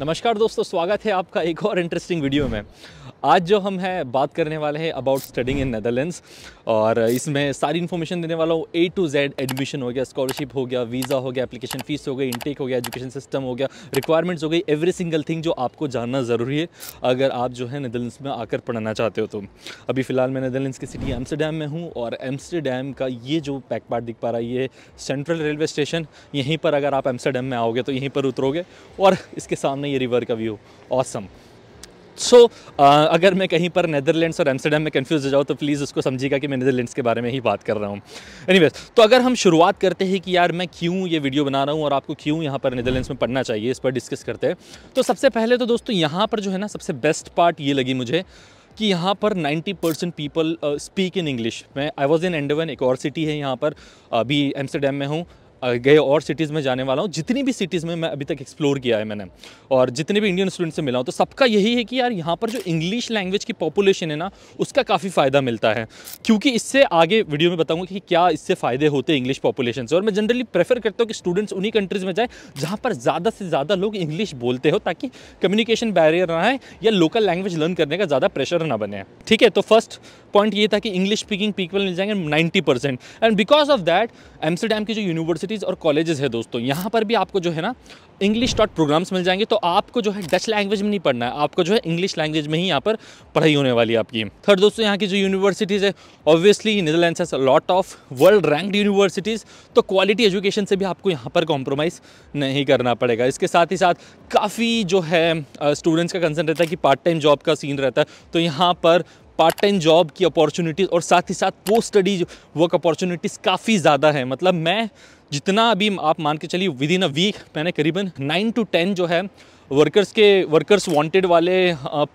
नमस्कार दोस्तों स्वागत है आपका एक और इंटरेस्टिंग वीडियो में आज जो हम हैं बात करने वाले हैं अबाउट स्टडिंग इन नेदरलैंड्स और इसमें सारी इन्फॉर्मेशन देने वाला हूँ ए टू जेड एडमिशन हो गया स्कॉलरशिप हो गया वीज़ा हो गया एप्लीकेशन फ़ीस हो गई इनटेक हो गया एजुकेशन सिस्टम हो गया रिक्वायरमेंट्स हो गई एवरी सिंगल थिंग जो आपको जानना ज़रूरी है अगर आप जो है नदरलैंड्स में आकर पढ़ना चाहते हो तो अभी फ़िलहाल मैं नदरलैंड्स की सिटी एम्स्टरडैम में हूँ और एम्स्टरडैम का ये जो पैक पार्ट दिख पा रहा है ये सेंट्रल रेलवे स्टेशन यहीं पर अगर आप एम्स्टरडेम में आओगे तो यहीं पर उतरोगे और इसके सामने सामने ये रिवर का view awesome so so, uh, अगर मैं कहीं पर नदरलैंड्स और एम्स्टर्डम में कंफ्यूज हो जाऊँ तो प्लीज़ उसको समझिएगा कि मैं नदरलैंड्स के बारे में ही बात कर रहा हूँ एनी anyway, तो अगर हम शुरुआत करते हैं कि यार मैं क्यों ये वीडियो बना रहा हूँ और आपको क्यों यहाँ पर नदरलैंड्स में पढ़ना चाहिए इस पर डिस्कस करते हैं तो सबसे पहले तो दोस्तों यहाँ पर जो है ना सबसे बेस्ट पार्ट ये लगी मुझे कि यहाँ पर 90 percent people speak in English मैं आई वॉज़ इन एंडवन एक और सिटी है यहाँ पर अभी एम्स्टर्डम में हूँ गए और सिटीज़ में जाने वाला हूँ जितनी भी सिटीज़ में मैं अभी तक एक्सप्लोर किया है मैंने और जितने भी इंडियन स्टूडेंट से मिला हूँ तो सबका यही है कि यार यहाँ पर जो इंग्लिश लैंग्वेज की पॉपुलेशन है ना उसका काफ़ी फ़ायदा मिलता है क्योंकि इससे आगे वीडियो में बताऊँगा कि क्या इससे फ़ायदे होते हैं इंग्लिश पॉपुलेशन से और मैं जनरली प्रेफर करता हूँ कि स्टूडेंट्स उन्हीं कंट्रीज़ में जाए जहाँ पर ज़्यादा से ज़्यादा लोग इंग्लिश बोलते हो ताकि कम्युनिकेशन बैरियर ना है या लोकल लैंग्वेज लर्न करने का ज़्यादा प्रेशर ना बने ठीक है तो फर्स्ट पॉइंट ये था कि इंग्लिश स्पीकिंग पीपल मिल जाएंगे ninety percent and because of that Amsterdam की जो यूनिवर्सिटी यूनिवर्सिटीज़ और कॉलेजेस है दोस्तों यहाँ पर भी आपको जो है ना इंग्लिश डॉट प्रोग्राम्स मिल जाएंगे तो आपको जो है डच लैंग्वेज में नहीं पढ़ना है आपको जो है इंग्लिश लैंग्वेज में ही यहाँ पर पढ़ाई होने वाली है आपकी थर्ड दोस्तों यहाँ की जो यूनिवर्सिटीज़ है obviously Netherland has lot of world ranked universities तो क्वालिटी एजुकेशन से भी आपको यहाँ पर कॉम्प्रोमाइज़ नहीं करना पड़ेगा इसके साथ ही साथ काफ़ी जो है स्टूडेंट्स का कंसर्न रहता है कि पार्ट टाइम जॉब का सीन रहता है तो यहाँ पर पार्ट टाइम जॉब की अपॉर्चुनिटीज़ और साथ ही साथ पोस्ट स्टडीज वर्क अपॉर्चुनिटीज़ काफ़ी ज़्यादा है मतलब मैं जितना अभी आप मान के चलिए विद इन अ वीक मैंने करीबन नाइन टू टेन जो है वर्कर्स के वर्कर्स वांटेड वाले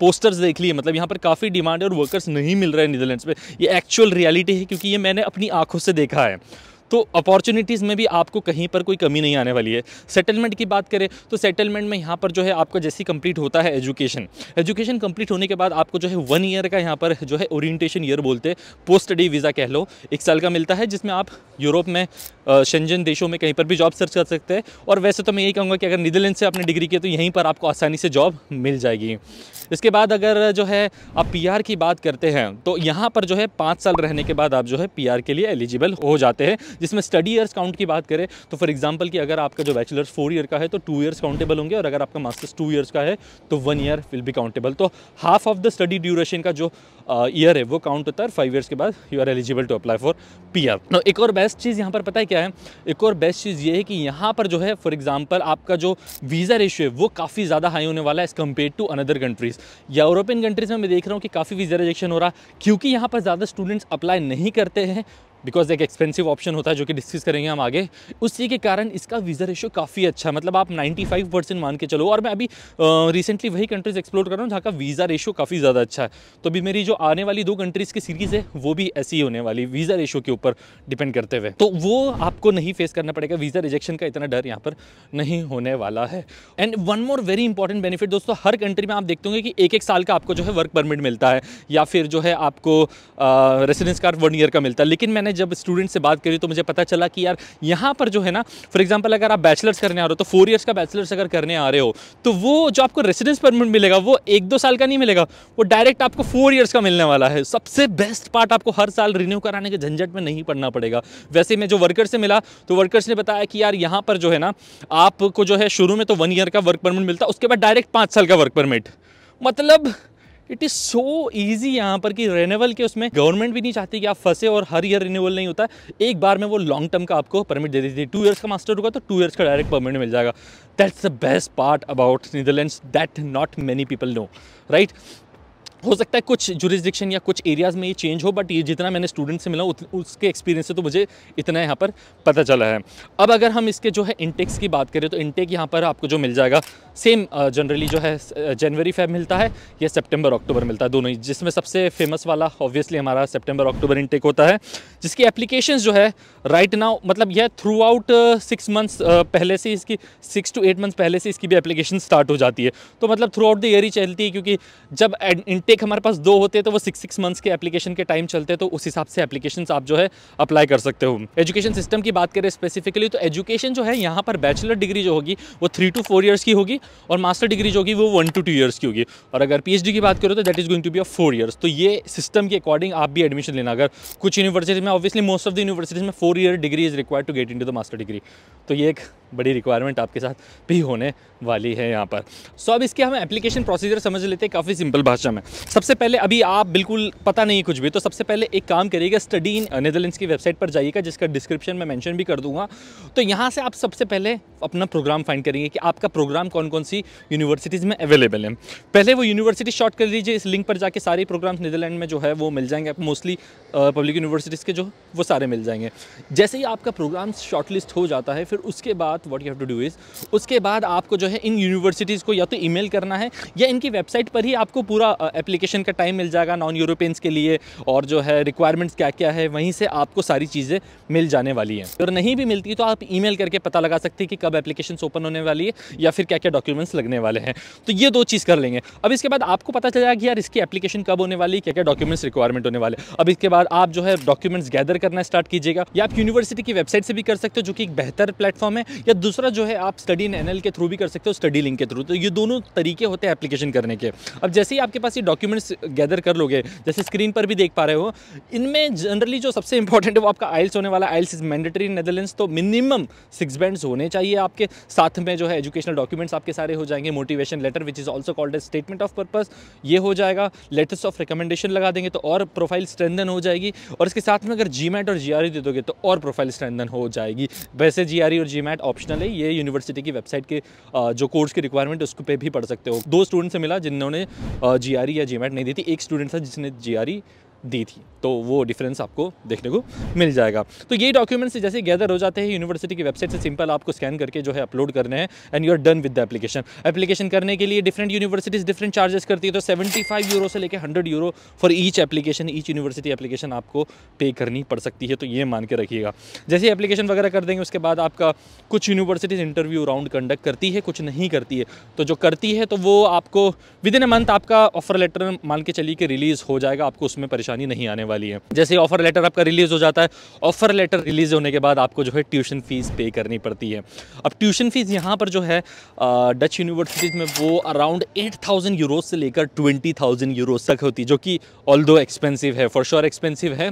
पोस्टर्स देख लिए मतलब यहाँ पर काफ़ी डिमांड है और वर्कर्स नहीं मिल रहे हैं नीदरलैंड्स में ये एक्चुअल रियलिटी है क्योंकि ये मैंने अपनी आंखों से देखा है तो अपॉर्चुनिटीज़ में भी आपको कहीं पर कोई कमी नहीं आने वाली है सेटलमेंट की बात करें तो सेटलमेंट में यहाँ पर जो है आपका जैसी कंप्लीट होता है एजुकेशन एजुकेशन कंप्लीट होने के बाद आपको जो है वन ईयर का यहाँ पर जो है ओरिएंटेशन ईयर बोलते हैं पोस्ट स्टडी वीज़ा कह लो एक साल का मिलता है जिसमें आप यूरोप में शंजन देशों में कहीं पर भी जॉब सर्च कर सकते हैं और वैसे तो मैं यही कहूँगा कि अगर नीदरलैंड से आपने डिग्री की तो यहीं पर आपको आसानी से जॉब मिल जाएगी इसके बाद अगर जो है आप पी की बात करते हैं तो यहाँ पर जो है पाँच साल रहने के बाद आप जो है पी के लिए एलिजिबल हो जाते हैं जिसमें स्टडी ईयर्स काउंट की बात करें तो फॉर एग्जाम्पल कि अगर आपका जो बैचलर्स फोर ईयर का है तो टू ईयर्स काउंटेबल होंगे और अगर आपका मास्टर्स टू ईयर्स का है तो वन ईयर विल भी काउंटेबल तो half of the study duration का जो ईयर uh, है वो काउंट होता है फाइव ईयर्स के बाद you are eligible to apply for P R एक और बेस्ट चीज़ यहाँ पर पता है क्या है एक और बेस्ट चीज़ ये है कि यहाँ पर जो है फॉर एग्जाम्पल आपका जो वीज़ा रेशियो है वो काफ़ी ज़्यादा हाई होने वाला है as compare to another countries European countries में मैं देख रहा हूँ कि काफ़ी वीज़ा रिजेक्शन हो रहा क्योंकि यहाँ पर ज़्यादा स्टूडेंट्स अप्लाई नहीं करते हैं बिकॉज एक एक्सपेंसिव ऑप्शन होता है जो कि डिस्कस करेंगे हम आगे उसी के कारण इसका वीज़ा रेशो काफ़ी अच्छा है मतलब आप 95 परसेंट मान के चलो और मैं अभी रिसेंटली वही कंट्रीज़ एक्सप्लोर कर रहा हूँ जहाँ का वीज़ा रेशो काफ़ी ज़्यादा अच्छा है तो अभी मेरी जो आने वाली दो कंट्रीज़ की सीरीज़ है वो भी ऐसी ही होने वाली वीज़ा रेशो के ऊपर डिपेंड करते हुए तो वो आपको नहीं फेस करना पड़ेगा वीज़ा रिजेक्शन का इतना डर यहाँ पर नहीं होने वाला है and one more very important benefit दोस्तों हर कंट्री में आप देखते होंगे कि एक एक साल का आपको जो है वर्क परमिट मिलता है या फिर जो है आपको रेसिडेंस कार्ड वन ईयर का मिलता है लेकिन मैंने मैंने जब स्टूडेंट से बात करी तो मुझे पता चला कि यार यहाँ पर जो है ना फॉर एग्जाम्पल अगर आप बैचलर्स करने आ रहे हो तो फोर ईयर्स का बैचलर्स अगर करने आ रहे हो तो वो जो आपको रेसिडेंस परमिट मिलेगा वो एक दो साल का नहीं मिलेगा वो डायरेक्ट आपको फोर ईयर्स का मिलने वाला है सबसे बेस्ट पार्ट आपको हर साल रिन्यू कराने के झंझट में नहीं पड़ना पड़ेगा वैसे मैं जो वर्कर से मिला तो वर्कर्स ने बताया कि यार यहाँ पर जो है ना आपको जो है शुरू में तो वन ईयर का वर्क परमिट मिलता उसके बाद डायरेक्ट पाँच साल का वर्क परमिट मतलब इट इज़ सो ईजी यहाँ पर कि रेनेवल के उसमें गवर्नमेंट भी नहीं चाहती कि आप फंसे और हर ईयर रिन्यूअल नहीं होता एक बार में वो लॉन्ग टर्म का आपको परमिट दे देती है टू ईयर्स का मास्टर होगा तो टू ईयर्स का डायरेक्ट परमिट मिल जाएगा that's the best part about Netherlands that not many people know right हो सकता है कुछ जुरिस्डिक्शन या कुछ एरियाज़ में ये चेंज हो बट ये जितना मैंने स्टूडेंट से मिला उसके एक्सपीरियंस से तो मुझे इतना यहाँ पर पता चला है अब अगर हम इसके जो है इंटेक्स की बात करें तो इंटेक यहाँ पर आपको जो मिल जाएगा सेम जनरली जो है जनवरी फेब मिलता है या सेप्टेम्बर अक्टूबर मिलता है दोनों ही जिसमें सबसे फेमस वाला ऑब्वियसली हमारा सेप्टेम्बर अक्टूबर इंटेक होता है जिसकी एप्लीकेशन जो है राइट नाउ मतलब यह थ्रू आउट सिक्स मंथ्स पहले से इसकी सिक्स टू एट मंथ्स पहले से इसकी भी एप्लीकेशन स्टार्ट हो जाती है तो मतलब थ्रू आउट द ईयर ही चलती है क्योंकि जब इंटेक एक हमारे पास दो होते हैं तो वो सिक्स सिक्स मंथ्स के एप्लीकेशन के टाइम चलते हैं तो उस हिसाब से एप्लीकेशन आप जो है अप्लाई कर सकते हो एजुकेशन सिस्टम की बात करें स्पेसिफिकली तो एजुकेशन जो है यहाँ पर बैचलर डिग्री जो होगी वो थ्री टू फोर ईयर्स की होगी और मास्टर डिग्री जो होगी वो वन टू टू ईयर्स की होगी और अगर पी की बात करो तो that is going to be of four years तो ये सिस्टम के अकॉर्डिंग आप भी एडमिशन लेना अगर कुछ यूनिवर्सिटीज में obviously most of the universities में four year degree is require to get in the master degree तो ये एक बड़ी रिक्वायरमेंट आपके साथ भी होने वाली है यहाँ पर सो so, अब इसके हम एप्लीकेशन प्रोसीजर समझ लेते हैं काफ़ी सिंपल भाषा में सबसे पहले अभी आप बिल्कुल पता नहीं कुछ भी तो सबसे पहले एक काम करिएगा स्टडी इन नेदरलैंड्स की वेबसाइट पर जाइएगा जिसका डिस्क्रिप्शन में मैंशन भी कर दूंगा तो यहाँ से आप सबसे पहले अपना प्रोग्राम फाइंड करेंगे कि आपका प्रोग्राम कौन कौन सी यूनिवर्सिटीज़ में अवेलेबल है पहले वो यूनिवर्सिटी शॉर्ट कर लीजिए इस लिंक पर जाके सारे प्रोग्राम्स नीदरलैंड में जो है वो मिल जाएंगे मोस्टली पब्लिक यूनिवर्सिटीज़ के जो वो सारे मिल जाएंगे जैसे ही आपका प्रोग्राम शॉर्ट लिस्ट हो जाता है फिर उसके बाद साथ what you have to do is उसके बाद आपको जो है इन यूनिवर्सिटीज़ को या तो ईमेल करना है या इनकी वेबसाइट पर ही आपको पूरा एप्लीकेशन का टाइम मिल जाएगा नॉन यूरोपियंस के लिए और जो है रिक्वायरमेंट्स क्या क्या है वहीं से आपको सारी चीज़ें मिल जाने वाली हैं अगर नहीं भी मिलती तो आप ई करके पता लगा सकते हैं कि कब एप्लीकेशन ओपन होने वाली है या फिर क्या क्या डॉक्यूमेंट्स लगने वाले हैं तो ये दो चीज़ कर लेंगे अब इसके बाद आपको पता चला कि यार इसकी एप्लीकेशन कब होने वाली है क्या क्या डॉक्यूमेंट्स रिक्वायरमेंट होने वाले अब इसके बाद आप जो है डॉक्यूमेंट्स गैदर करना स्टार्ट कीजिएगा या आप यूनिवर्सिटी की वेबसाइट से भी कर सकते हो जो कि एक बेहतर प्लेटफॉर्म है या या दूसरा जो है आप स्टडी इन एनएल के थ्रू भी कर सकते हो स्टडी लिंक के थ्रू तो ये दोनों तरीके होते हैं एप्लीकेशन करने के अब जैसे ही आपके पास ये डॉक्यूमेंट्स गैदर कर लोगे जैसे स्क्रीन पर भी देख पा रहे हो इनमें जनरली जो सबसे इंपॉर्टेंट है वो आपका आइल्स होने वाला IELTS is mandatory in Netherlands तो मिनिमम सिक्स बैंड्स होने चाहिए आपके साथ में जो है एजुकेशनल डॉक्यूमेंट्स आपके सारे हो जाएंगे motivation letter which is also called a statement of purpose ये हो जाएगा लेटर्स ऑफ रिकमेंडेशन लगा देंगे तो और प्रोफाइल स्ट्रेंदन हो जाएगी और इसके साथ में अगर जी और जी e दे दोगे तो और प्रोफाइल स्ट्रेंदन हो जाएगी वैसे जी e और जी ऑप्शनल है ये यूनिवर्सिटी की वेबसाइट के जो कोर्स की रिक्वायरमेंट उस पर भी पढ़ सकते हो दो स्टूडेंट से मिला जिन्होंने जी e या जी नहीं दी थी एक स्टूडेंट था जिसने जी दी थी तो वो डिफरेंस आपको देखने को मिल जाएगा तो ये डॉक्यूमेंट्स जैसे गैदर हो जाते हैं यूनिवर्सिटी की वेबसाइट से सिंपल आपको स्कैन करके जो है अपलोड करने हैं and you are done with the application application करने के लिए डिफरेंट यूनिवर्सिटीज़ डिफरेंट चार्जेस करती है तो सेवेंटी फाइव यूरो से लेकर hundred euro for each application each university application आपको पे करनी पड़ सकती है तो ये मान के रखिएगा जैसे एप्लीकेशन वगैरह कर देंगे उसके बाद आपका कुछ यूनिवर्सिटीज़ इंटरव्यू राउंड कंडक्ट करती है कुछ नहीं करती है तो जो करती है तो वो आपको विद इन अ मंथ आपका ऑफर लेटर मान के चलिए कि रिलीज़ हो जाएगा आपको उसमें परेशान परेशानी नहीं आने वाली है जैसे ऑफर लेटर आपका रिलीज़ हो जाता है ऑफर लेटर रिलीज़ होने के बाद आपको जो है ट्यूशन फ़ीस पे करनी पड़ती है अब ट्यूशन फ़ीस यहाँ पर जो है डच यूनिवर्सिटीज़ में वो अराउंड एट थाउजेंड यूरो से लेकर ट्वेंटी थाउजेंड यूरो तक होती जो कि ऑल दो एक्सपेंसिव है फॉर श्योर एक्सपेंसिव है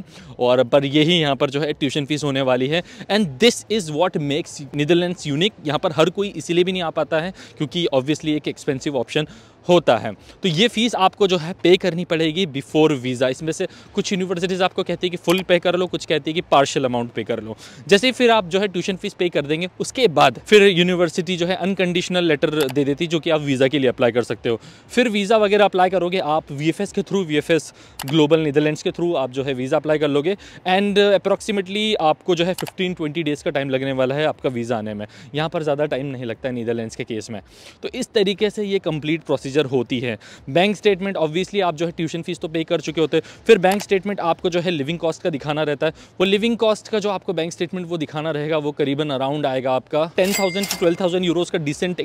और पर यही यहाँ पर जो है ट्यूशन फ़ीस होने वाली है and this is what makes Netherland unique यहाँ पर हर कोई इसीलिए भी नहीं आ पाता है क्योंकि ऑब्वियसली एक एक्सपेंसिव ऑप्शन होता है तो ये फ़ीस आपको जो है पे करनी पड़ेगी बिफोर वीज़ा इसमें से कुछ यूनिवर्सिटीज़ आपको कहती है कि फुल पे कर लो कुछ कहती है कि पार्शल अमाउंट पे कर लो जैसे फिर आप जो है ट्यूशन फीस पे कर देंगे उसके बाद फिर यूनिवर्सिटी जो है अनकंडीशनल लेटर दे देती जो कि आप वीज़ा के लिए अप्लाई कर सकते हो फिर वीज़ा वगैरह अप्लाई करोगे आप वी के थ्रू वी ग्लोबल नीदरलैंड के थ्रू आप जो है वीज़ा अप्लाई कर लोगे एंड अप्रॉक्सीमेटली आपको जो है फिफ्टीन ट्वेंटी डेज़ का टाइम लगने वाला है आपका वीज़ा आने में यहाँ पर ज़्यादा टाइम नहीं लगता है नीदरलैंड्स के केस में तो इस तरीके से ये कम्प्लीट प्रोसीज प्रोसीजर होती है बैंक स्टेटमेंट ऑब्वियसली आप जो है ट्यूशन फीस तो पे कर चुके होते हैं फिर बैंक स्टेटमेंट आपको जो है लिविंग कॉस्ट का दिखाना रहता है वो लिविंग कॉस्ट का जो आपको बैंक स्टेटमेंट वो दिखाना रहेगा वो करीबन अराउंड आएगा आपका ten thousand to twelve thousand euros का डिसेंट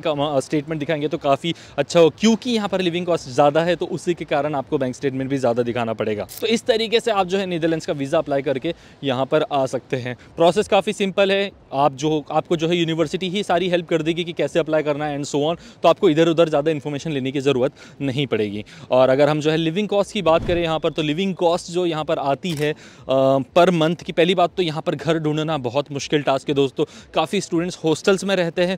स्टेटमेंट दिखाएंगे तो काफ़ी अच्छा हो क्योंकि यहाँ पर लिविंग कॉस्ट ज़्यादा है तो उसी के कारण आपको बैंक स्टेटमेंट भी ज़्यादा दिखाना पड़ेगा तो इस तरीके से आप जो है नीदरलैंड का वीज़ा अप्लाई करके यहाँ पर आ सकते हैं प्रोसेस काफ़ी सिंपल है आप जो आपको जो है यूनिवर्सिटी ही सारी हेल्प कर देगी कि कैसे अप्लाई करना है एंड सो ऑन तो आपको इधर उधर ज़्यादा इन्फॉर्मेशन लेने की ज़रूरत नहीं पड़ेगी और अगर हम जो है लिविंग कॉस्ट की बात करें यहाँ पर तो लिविंग कॉस्ट जो यहाँ पर आती है पर मंथ की पहली बात तो यहाँ पर घर ढूंढना बहुत मुश्किल टास्क है दोस्तों काफ़ी स्टूडेंट्स हॉस्टल्स में रहते हैं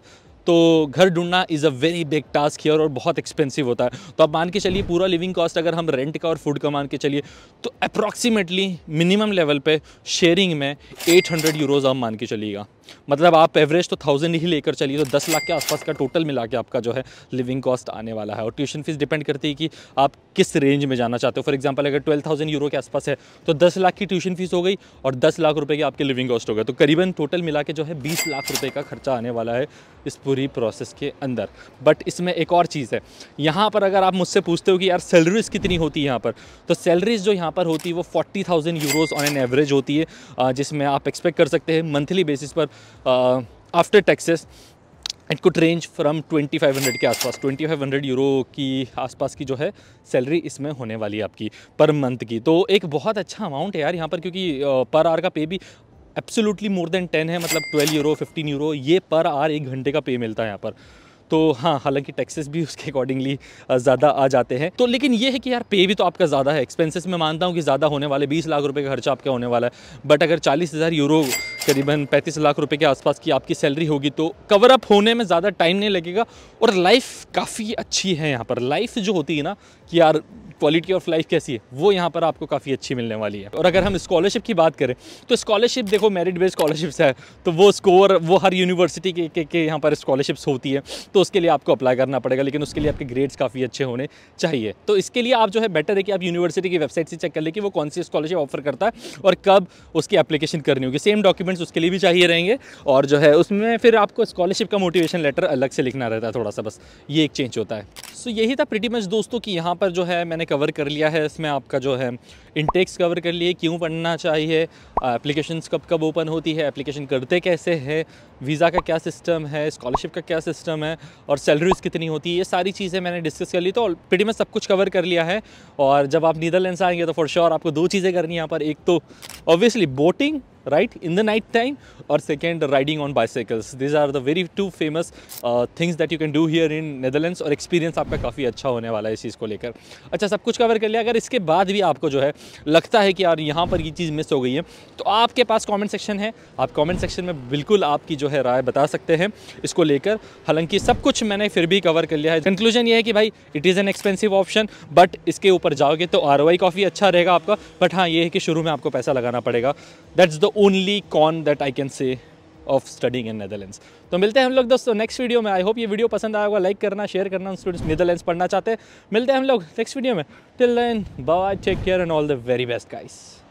तो घर ढूंढना is a very big task here और बहुत एक्सपेंसिव होता है तो आप मान के चलिए पूरा लिविंग कॉस्ट अगर हम रेंट का और फूड का मान के चलिए तो अप्रॉक्सीमेटली मिनिमम लेवल पे शेयरिंग में 800 यूरोज़ आप मान के चलिएगा मतलब आप एवरेज तो थाउजेंड ही लेकर चलिए तो दस लाख के आसपास का टोटल मिला के आपका जो है लिविंग कॉस्ट आने वाला है और ट्यूशन फीस डिपेंड करती है कि आप किस रेंज में जाना चाहते हो फॉर एग्जाम्पल अगर ट्वेल्व थाउजेंड यूरो के आसपास है तो दस लाख की ट्यूशन फीस हो गई और दस लाख रुपये की आपकी लिविंग कॉस्ट हो गया तो करीबन टोटल मिला के जो है बीस लाख रुपये का खर्चा आने वाला है इस पूरी प्रोसेस के अंदर बट इसमें एक और चीज़ है यहाँ पर अगर आप मुझसे पूछते हो कि यार सैलरीज कितनी होती है यहाँ पर तो सैलरीज जो यहाँ पर होती है वो forty thousand euros on an average होती है जिसमें आप एक्सपेक्ट कर सकते हैं मंथली बेसिस पर after taxes it could range from 2500 के आसपास 2500 यूरो की आसपास की जो है सैलरी इसमें होने वाली है आपकी पर मंथ की तो एक बहुत अच्छा अमाउंट है यार यहाँ पर क्योंकि पर uh, आर का पे भी एब्सोलूटली मोर देन 10 है मतलब 12 यूरो 15 यूरो ये पर आर एक घंटे का पे मिलता है यहाँ पर तो हाँ हालांकि टैक्सेस भी उसके अकॉर्डिंगली ज़्यादा आ जाते हैं तो लेकिन ये है कि यार पे भी तो आपका ज़्यादा है एक्सपेंसेस में मानता हूँ कि ज़्यादा होने वाले बीस लाख रुपये का खर्चा आपका होने वाला है बट अगर चालीस हज़ार यूरो करीबन पैंतीस लाख रुपये के आसपास की आपकी सैलरी होगी तो कवर अप होने में ज़्यादा टाइम नहीं लगेगा और लाइफ काफ़ी अच्छी है यहाँ पर लाइफ जो होती है ना कि यार क्वालिटी ऑफ लाइफ कैसी है वो यहाँ पर आपको काफ़ी अच्छी मिलने वाली है और अगर हम स्कॉलरशिप की बात करें तो स्कॉलरशिप देखो मेरिट बेस्ड स्कॉलरशिप्स है तो वो स्कोर वो हर यूनिवर्सिटी के, के, के यहाँ पर स्कॉलरशिप्स होती है तो उसके लिए आपको अप्लाई करना पड़ेगा लेकिन उसके लिए आपके ग्रेड्स काफ़ी अच्छे होने चाहिए तो इसके लिए आप जो है बेटर है कि आप यूनिवर्सिटी की वेबसाइट से चेक कर लें कि वो कौन सी स्कॉलरशिप ऑफर करता है और कब उसकी एप्लीकेशन करनी होगी सेम डॉक्यूमेंट्स उसके लिए भी चाहिए रहेंगे और जो है उसमें फिर आपको स्कॉलरशिप का मोटिवेशन लेटर अलग से लिखना रहता है थोड़ा सा बस ये एक चेंज होता है सो so, यही था प्रिटी मच दोस्तों कि यहाँ पर जो है मैंने कवर कर लिया है इसमें आपका जो है इंटेक्स कवर कर लिए क्यों पढ़ना चाहिए एप्लीकेशन कब कब ओपन होती है एप्लीकेशन करते कैसे है वीज़ा का क्या सिस्टम है स्कॉलरशिप का क्या सिस्टम है और सैलरीज कितनी होती है ये सारी चीज़ें मैंने डिस्कस कर ली तो प्रिटी मच सब कुछ कवर कर लिया है और जब आप नीदरलैंड आएंगे तो फॉर श्योर आपको दो चीज़ें करनी यहाँ पर एक तो obviously boating right in the night time और second riding on bicycles these are the very two famous uh, things that you can do here in और एक्सपीरियंस आपका काफ़ी अच्छा होने वाला है इस चीज़ को लेकर अच्छा सब कुछ कवर कर लिया अगर इसके बाद भी आपको जो है लगता है कि यार यहाँ पर ये चीज़ मिस हो गई है तो आपके पास कॉमेंट सेक्शन है आप कॉमेंट सेक्शन में बिल्कुल आपकी जो है राय बता सकते हैं इसको लेकर हालांकि सब कुछ मैंने फिर भी कवर कर लिया है कंक्लूजन ये है कि भाई it is an expensive option but इसके ऊपर जाओगे तो आर ओ आई काफ़ी अच्छा रहेगा आपका बट हाँ ये है कि शुरू में आपको पैसा लगाना पड़ेगा that's the only con that I can say of studying in Netherlands तो मिलते हैं हम लोग दोस्तों नेक्स्ट वीडियो में आई होप ये वीडियो पसंद आया होगा लाइक करना शेयर करना स्टूडेंट्स नेदरलैंड्स पढ़ना चाहते हैं मिलते हैं हम लोग नेक्स्ट वीडियो में till then bye take care and all the very best guys